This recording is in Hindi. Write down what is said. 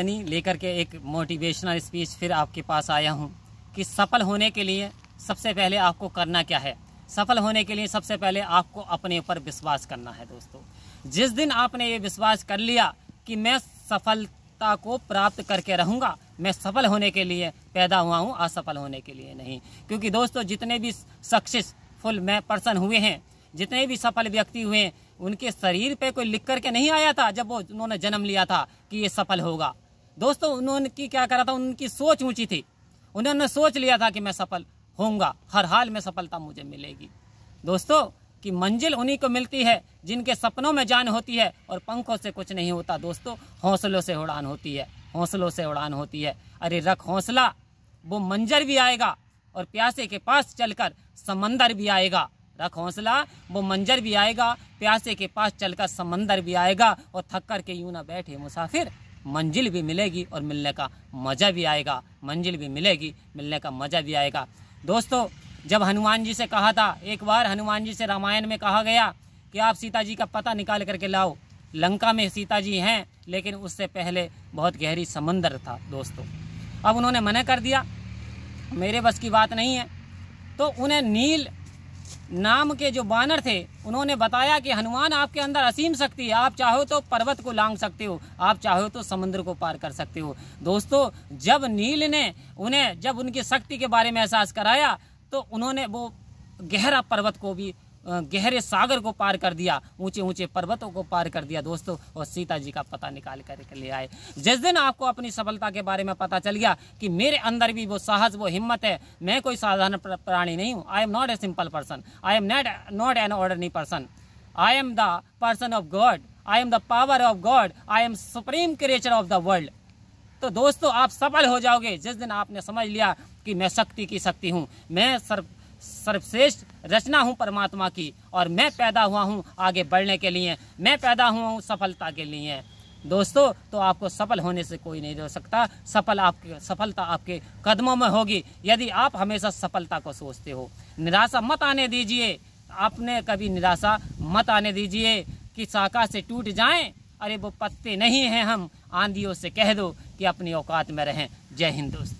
यानी लेकर के एक मोटिवेशनल स्पीच फिर आपके पास आया हूँ कि सफल होने के लिए सबसे पहले आपको करना क्या है सफल होने के लिए सबसे पहले आपको अपने ऊपर विश्वास करना है दोस्तों जिस दिन आपने ये विश्वास कर लिया कि मैं सफलता को प्राप्त करके रहूँगा मैं सफल होने के लिए पैदा हुआ हूँ असफल होने के लिए नहीं क्योंकि दोस्तों जितने भी सक्सेसफुल मैं पर्सन हुए हैं जितने भी सफल व्यक्ति हुए हैं उनके शरीर पे कोई लिख करके नहीं आया था जब वो उन्होंने जन्म लिया था कि ये सफल होगा दोस्तों उन्होंने की क्या करा था उनकी सोच ऊंची थी उन्होंने सोच लिया था कि मैं सफल होऊंगा हर हाल में सफलता मुझे मिलेगी दोस्तों कि मंजिल उन्हीं को मिलती है जिनके सपनों में जान होती है और पंखों से कुछ नहीं होता दोस्तों हौसलों से उड़ान होती है हौसलों से उड़ान होती है अरे रख हौसला वो मंजर भी आएगा और प्यासे के पास चलकर समंदर भी आएगा रख हौसला वो मंजर भी आएगा प्यासे के पास चलकर समंदर भी आएगा और थक कर के यूं ना बैठे मुसाफिर मंजिल भी मिलेगी और मिलने का मज़ा भी आएगा मंजिल भी मिलेगी मिलने का मज़ा भी आएगा दोस्तों जब हनुमान जी से कहा था एक बार हनुमान जी से रामायण में कहा गया कि आप सीता जी का पता निकाल करके लाओ लंका में सीता जी हैं लेकिन उससे पहले बहुत गहरी समंदर था दोस्तों अब उन्होंने मना कर दिया मेरे बस की बात नहीं है तो उन्हें नील नाम के जो बानर थे उन्होंने बताया कि हनुमान आपके अंदर असीम शक्ति है आप चाहो तो पर्वत को लांग सकते हो आप चाहो तो समुद्र को पार कर सकते हो दोस्तों जब नील ने उन्हें जब उनकी शक्ति के बारे में एहसास कराया तो उन्होंने वो गहरा पर्वत को भी गहरे सागर को पार कर दिया ऊंचे ऊंचे पर्वतों को पार कर दिया दोस्तों और सीता जी का पता निकाल कर ले आए जिस दिन आपको अपनी सफलता के बारे में पता चल गया कि मेरे अंदर भी वो साहस वो हिम्मत है मैं कोई साधारण प्राणी नहीं हूँ I am not a simple person I am not not an ordinary person I am the person of God I am the power of God I am supreme creature of the world तो दोस्तों आप सफल हो जाओगे जिस दिन आपने समझ लिया कि मैं शक्ति की शक्ति हूँ मैं सर्व सर्वश्रेष्ठ रचना हूँ परमात्मा की और मैं पैदा हुआ हूँ आगे बढ़ने के लिए मैं पैदा हुआ हूँ सफलता के लिए दोस्तों तो आपको सफल होने से कोई नहीं रोक सकता सफल आपके सफलता आपके कदमों में होगी यदि आप हमेशा सफलता को सोचते हो निराशा मत आने दीजिए आपने कभी निराशा मत आने दीजिए कि साका से टूट जाएं अरे वो पत्ते नहीं हैं हम आंधियों से कह दो कि अपनी औकात में रहें जय हिंद दोस्तों